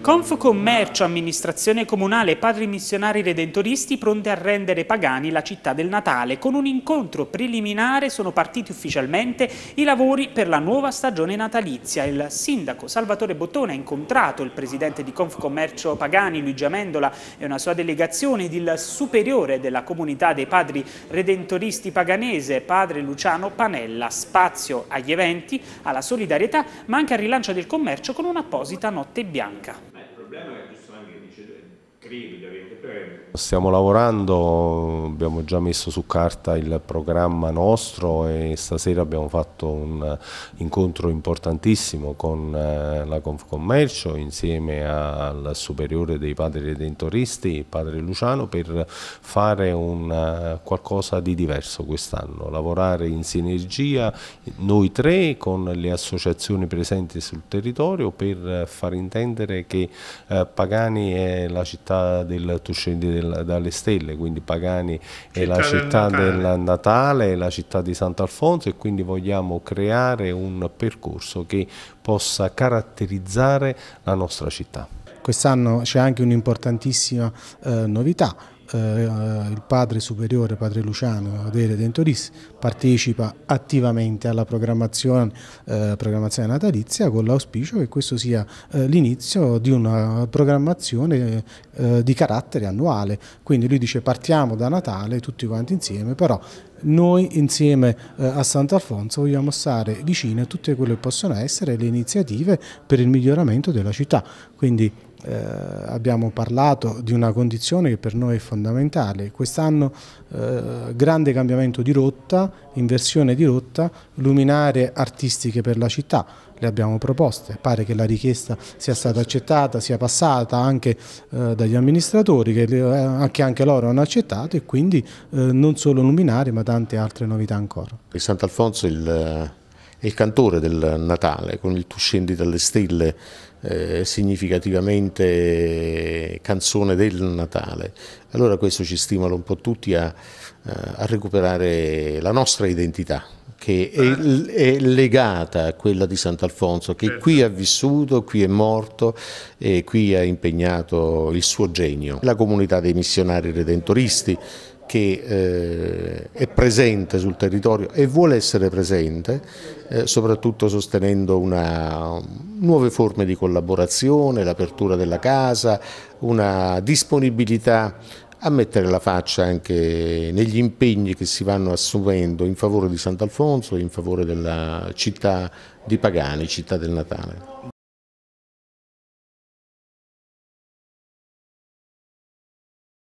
Confcommercio, amministrazione comunale e padri missionari redentoristi pronti a rendere pagani la città del Natale. Con un incontro preliminare sono partiti ufficialmente i lavori per la nuova stagione natalizia. Il sindaco Salvatore Bottone ha incontrato il presidente di Confcommercio Pagani, Luigi Amendola, e una sua delegazione ed il superiore della comunità dei padri redentoristi paganese, padre Luciano Panella. Spazio agli eventi, alla solidarietà, ma anche al rilancio del commercio con un'apposita notte bianca ricca. Stiamo lavorando, abbiamo già messo su carta il programma nostro e stasera abbiamo fatto un incontro importantissimo con eh, la Confcommercio insieme al superiore dei padri redentoristi, padre Luciano, per fare un, eh, qualcosa di diverso quest'anno, lavorare in sinergia noi tre con le associazioni presenti sul territorio per far intendere che eh, Pagani è la città del tu scendi del, dalle stelle, quindi Pagani città è la città del Natale. del Natale, è la città di Sant'Alfonso e quindi vogliamo creare un percorso che possa caratterizzare la nostra città. Quest'anno c'è anche un'importantissima eh, novità, eh, il padre superiore, padre Luciano Adele Dentoris, partecipa attivamente alla programmazione, eh, programmazione, natalizia con l'auspicio che questo sia eh, l'inizio di una programmazione eh, di carattere annuale. Quindi lui dice partiamo da Natale tutti quanti insieme, però noi insieme eh, a Sant'Alfonso vogliamo stare vicini a tutte quelle che possono essere le iniziative per il miglioramento della città, quindi eh, abbiamo parlato di una condizione che per noi è fondamentale. Quest'anno eh, grande cambiamento di rotta, inversione di rotta, luminare artistiche per la città le abbiamo proposte. Pare che la richiesta sia stata accettata, sia passata anche eh, dagli amministratori che, eh, anche loro hanno accettato e quindi eh, non solo luminari ma tante altre novità ancora. Il Sant'Alfonso è il, il, cantore del Natale, con il Tu scendi dalle stelle significativamente canzone del Natale. Allora questo ci stimola un po' tutti a, a recuperare la nostra identità che è, è, legata a quella di Sant'Alfonso, che certo. qui ha vissuto, qui è morto e qui ha impegnato il suo genio. La comunità dei missionari redentoristi che eh, è presente sul territorio e vuole essere presente, eh, soprattutto sostenendo una, nuove forme di collaborazione, l'apertura della casa, una disponibilità a mettere la faccia anche negli impegni che si vanno assumendo in favore di Sant'Alfonso e in favore della città di Pagani, città del Natale.